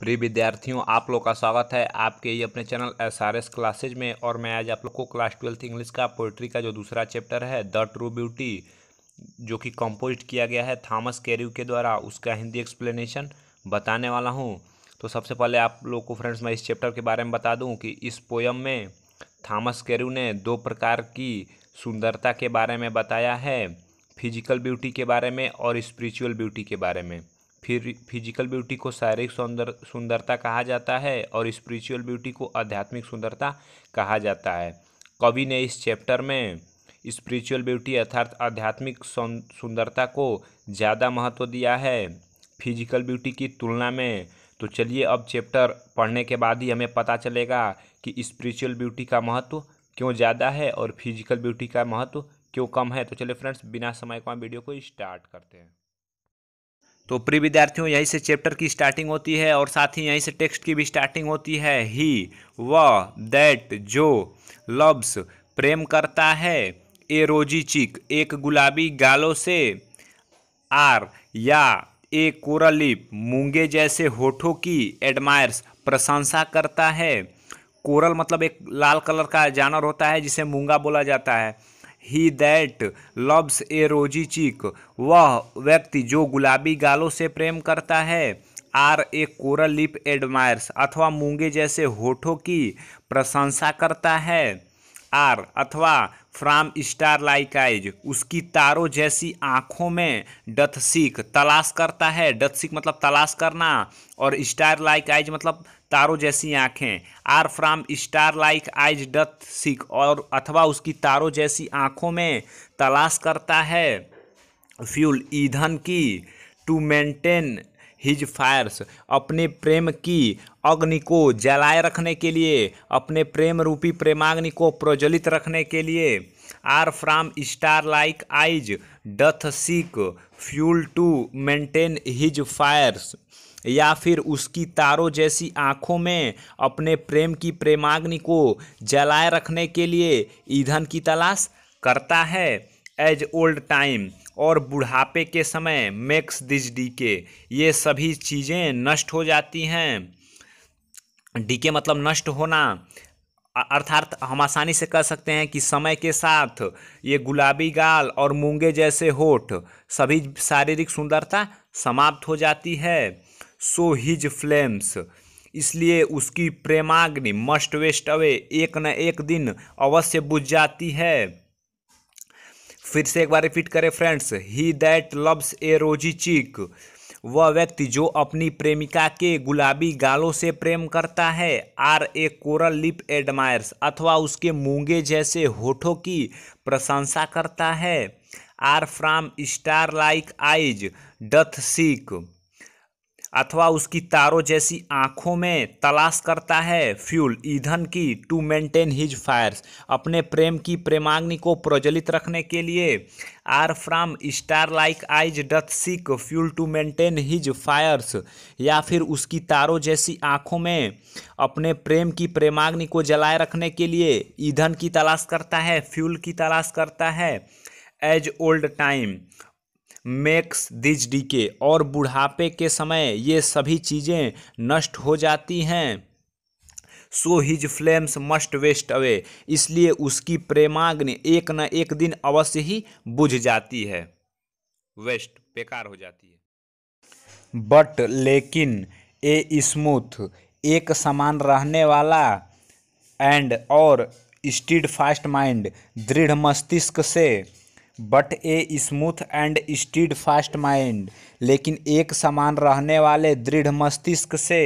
प्रिय विद्यार्थियों आप लोग का स्वागत है आपके ये अपने channel S R S classes में और मैं आज आप लोग को क्लास ट्वेल्थ इंग्लिश का पोइट्री का जो दूसरा चैप्टर है द ट्रू ब्यूटी जो कि कंपोज्ड किया गया है थॉमस कैरिव के द्वारा उसका हिंदी एक्सप्लेनेशन बताने वाला हूँ तो सबसे पहले आप लोग को फ्रेंड्स मैं इस चैप्टर के बारे में बता दूँ कि इस पोयम में थॉमस कैरू ने दो प्रकार की सुंदरता के बारे में बताया है फिजिकल ब्यूटी के बारे में और स्पिरिचुअल ब्यूटी के बारे में फिर फिजिकल ब्यूटी को शारीरिक सौंदर सुंदरता कहा जाता है और स्पिरिचुअल ब्यूटी को आध्यात्मिक सुंदरता कहा जाता है कवि ने इस चैप्टर में स्पिरिचुअल ब्यूटी अर्थात आध्यात्मिक सुंदरता को ज़्यादा महत्व दिया है फिजिकल ब्यूटी की तुलना में तो चलिए अब चैप्टर पढ़ने के बाद ही हमें पता चलेगा कि स्पिरिचुअल ब्यूटी का महत्व क्यों ज़्यादा है और फिजिकल ब्यूटी का महत्व क्यों कम है तो चलिए फ्रेंड्स बिना समय को हम वीडियो को स्टार्ट करते हैं तो प्रिय विद्यार्थियों यहीं से चैप्टर की स्टार्टिंग होती है और साथ ही यहीं से टेक्स्ट की भी स्टार्टिंग होती है ही व दैट जो लव्स प्रेम करता है ए रोजी चिक एक गुलाबी गालों से आर या ए कोरलिप मूंगे जैसे होठों की एडमायर्स प्रशंसा करता है कोरल मतलब एक लाल कलर का जानवर होता है जिसे मूंगा बोला जाता है ही that loves a rosy cheek वह व्यक्ति जो गुलाबी गालों से प्रेम करता है or a coral lip admires अथवा मूंगे जैसे होठों की प्रशंसा करता है आर अथवा फ्राम स्टार लाइक आइज उसकी तारों जैसी आँखों में डथसिक तलाश करता है डथसिक मतलब तलाश करना और स्टार लाइक आइज मतलब तारों जैसी आँखें or from star like eyes doth seek और अथवा उसकी तारों जैसी आँखों में तलाश करता है फ्यूल ईंधन की टू मेंटेन हिज फायर्स अपने प्रेम की अग्नि को जलाए रखने के लिए अपने प्रेम रूपी प्रेमाग्नि को प्रज्वलित रखने के लिए or from star like eyes doth seek fuel to maintain his fires या फिर उसकी तारों जैसी आँखों में अपने प्रेम की प्रेमाग्नि को जलाए रखने के लिए ईंधन की तलाश करता है एज ओल्ड टाइम और बुढ़ापे के समय मेक्स दिज डी के ये सभी चीज़ें नष्ट हो जाती हैं डी के मतलब नष्ट होना अर्थात हम आसानी से कह सकते हैं कि समय के साथ ये गुलाबी गाल और मूंगे जैसे होठ सभी शारीरिक सुंदरता समाप्त हो जाती है सो हिज फ्लेम्स इसलिए उसकी प्रेमाग्नि मस्ट वेस्ट अवे एक न एक दिन अवश्य बुझ जाती है फिर से एक बार रिपीट करें friends he that loves a rosy cheek वह व्यक्ति जो अपनी प्रेमिका के गुलाबी गालों से प्रेम करता है or a coral lip admires अथवा उसके मूंगे जैसे होठों की प्रशंसा करता है or from star like eyes doth seek अथवा उसकी तारों जैसी आँखों में तलाश करता है फ्यूल ईंधन की टू मेंटेन हिज फायर्स अपने प्रेम की प्रेमाग्नि को प्रज्वलित रखने के लिए or from star like eyes doth seek fuel to maintain his fires या फिर उसकी तारों जैसी आँखों में अपने प्रेम की प्रेमाग्नि को जलाए रखने के लिए ईंधन की तलाश करता है फ्यूल की तलाश करता है as old time makes these decay और बुढ़ापे के समय ये सभी चीज़ें नष्ट हो जाती हैं so his flames must waste away इसलिए उसकी प्रेमाग्नि एक न एक दिन अवश्य ही बुझ जाती है वेस्ट बेकार हो जाती है बट लेकिन ए स्मूथ एक समान रहने वाला एंड और स्टीड फास्ट माइंड दृढ़ मस्तिष्क से but a smooth and steadfast mind लेकिन एक समान रहने वाले दृढ़ मस्तिष्क से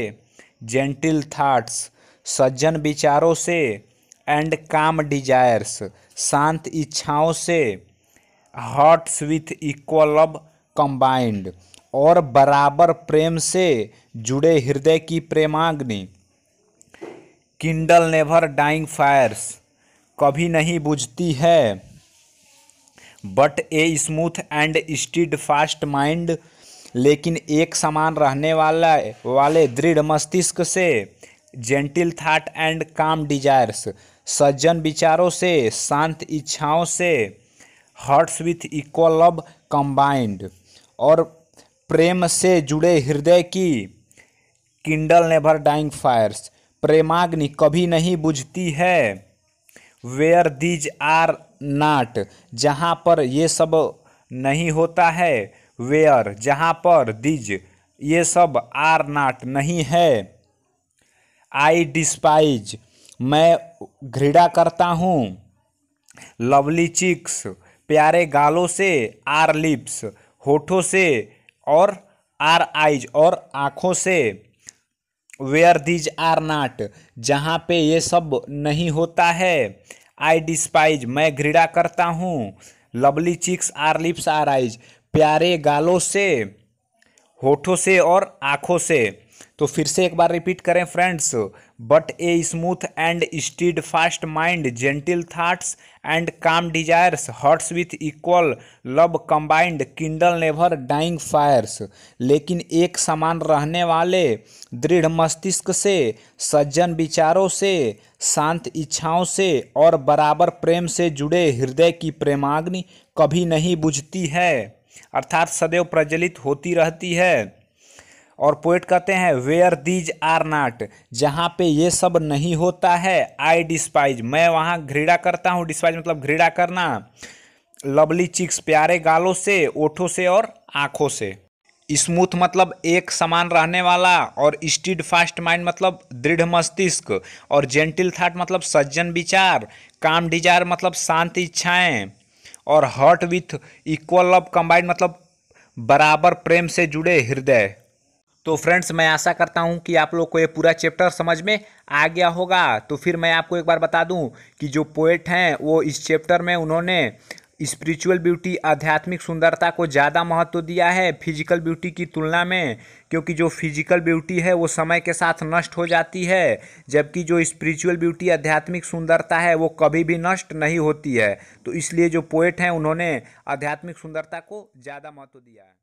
जेंटिल थाट्स सज्जन विचारों से एंड काम डिजायर्स शांत इच्छाओं से hearts with equal love combined और बराबर प्रेम से जुड़े हृदय की प्रेमाग्नि किंडल नेवर डाइंग फायर्स कभी नहीं बुझती है but a smooth and steadfast mind लेकिन एक समान रहने वाला वाले दृढ़ मस्तिष्क से gentle thought and calm desires सज्जन विचारों से शांत इच्छाओं से hearts with equal love combined और प्रेम से जुड़े हृदय की किंडल नेवर डाइंग फायर्स प्रेमाग्नि कभी नहीं बुझती है वेयर दीज आर नाट जहाँ पर ये सब नहीं होता है वेयर जहाँ पर दीज ये सब आर नाट नहीं है आई डिस्पाइज मैं घृणा करता हूँ लवली चिक्स प्यारे गालों से आर लिप्स होठों से और आर आइज और आँखों से वेयर दीज आर नाट जहाँ पे ये सब नहीं होता है आई डिस्पाइज मैं घृणा करता हूँ lovely cheeks or lips or eyes प्यारे गालों से होठों से और आँखों से तो फिर से एक बार रिपीट करें friends but a smooth and steadfast mind gentle thoughts and calm desires hearts with equal love combined kindle never dying fires लेकिन एक समान रहने वाले दृढ़ मस्तिष्क से सज्जन विचारों से शांत इच्छाओं से और बराबर प्रेम से जुड़े हृदय की प्रेमाग्नि कभी नहीं बुझती है अर्थात सदैव प्रज्वलित होती रहती है और पोइट कहते हैं वेयर दीज आर नाट जहाँ पे ये सब नहीं होता है आई डिस्पाइज मैं वहाँ घृणा करता हूँ डिस्पाइज मतलब घृणा करना लवली चिक्स प्यारे गालों से ओठों से और आँखों से स्मूथ मतलब एक समान रहने वाला और स्टीड फास्ट माइंड मतलब दृढ़ मस्तिष्क और जेंटिल थाट मतलब सज्जन विचार काम डिजायर मतलब शांत इच्छाएं और heart with equal love combined मतलब बराबर प्रेम से जुड़े हृदय तो फ्रेंड्स मैं आशा करता हूं कि आप लोग को ये पूरा चैप्टर समझ में आ गया होगा तो फिर मैं आपको एक बार बता दूं कि जो पोएट हैं वो इस चैप्टर में उन्होंने स्पिरिचुअल ब्यूटी आध्यात्मिक सुंदरता को ज़्यादा महत्व दिया है फिजिकल ब्यूटी की तुलना में क्योंकि जो फिजिकल ब्यूटी है वो समय के साथ नष्ट हो जाती है जबकि जो स्पिरिचुअल ब्यूटी आध्यात्मिक सुंदरता है वो कभी भी नष्ट नहीं होती है तो इसलिए जो पोएट हैं उन्होंने आध्यात्मिक सुंदरता को ज़्यादा महत्व दिया है